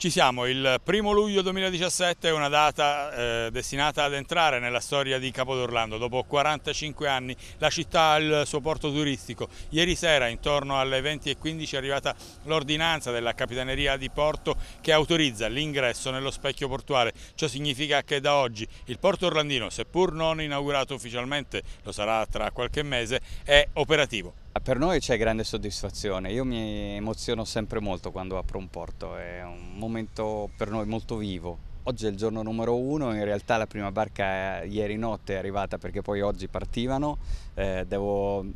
Ci siamo, il primo luglio 2017 è una data eh, destinata ad entrare nella storia di Capodorlando. Dopo 45 anni la città ha il suo porto turistico. Ieri sera intorno alle 20.15 è arrivata l'ordinanza della Capitaneria di Porto che autorizza l'ingresso nello specchio portuale. Ciò significa che da oggi il porto orlandino, seppur non inaugurato ufficialmente, lo sarà tra qualche mese, è operativo. Per noi c'è grande soddisfazione, io mi emoziono sempre molto quando apro un porto, è un momento per noi molto vivo. Oggi è il giorno numero uno, in realtà la prima barca ieri notte è arrivata perché poi oggi partivano, eh, devo eh,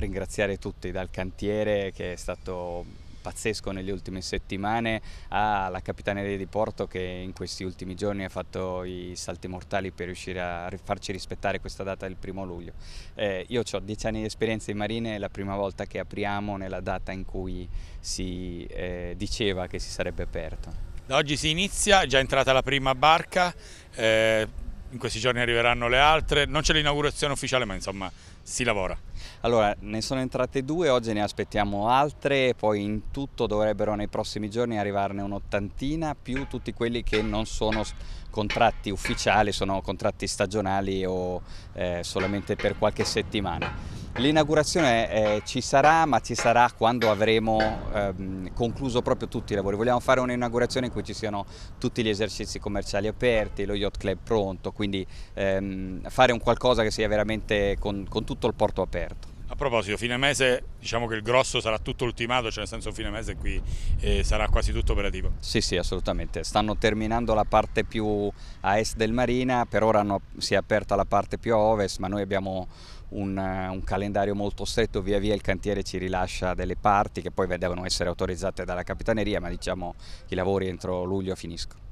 ringraziare tutti dal cantiere che è stato pazzesco nelle ultime settimane alla capitaneria di Porto che in questi ultimi giorni ha fatto i salti mortali per riuscire a farci rispettare questa data del primo luglio. Eh, io ho dieci anni di esperienza in marine, è la prima volta che apriamo nella data in cui si eh, diceva che si sarebbe aperto. Da oggi si inizia, è già entrata la prima barca, eh, in questi giorni arriveranno le altre, non c'è l'inaugurazione ufficiale ma insomma si lavora. Allora ne sono entrate due, oggi ne aspettiamo altre, poi in tutto dovrebbero nei prossimi giorni arrivarne un'ottantina più tutti quelli che non sono contratti ufficiali, sono contratti stagionali o eh, solamente per qualche settimana. L'inaugurazione eh, ci sarà, ma ci sarà quando avremo ehm, concluso proprio tutti i lavori. Vogliamo fare un'inaugurazione in cui ci siano tutti gli esercizi commerciali aperti, lo yacht club pronto, quindi ehm, fare un qualcosa che sia veramente con, con tutto il porto aperto. A proposito, fine mese diciamo che il grosso sarà tutto ultimato, cioè nel senso fine mese qui eh, sarà quasi tutto operativo? Sì, sì, assolutamente. Stanno terminando la parte più a est del Marina, per ora hanno, si è aperta la parte più a ovest, ma noi abbiamo un, eh, un, calendario molto stretto, via via il cantiere ci rilascia delle parti che poi devono essere autorizzate dalla Capitaneria, ma diciamo i lavori entro luglio finiscono.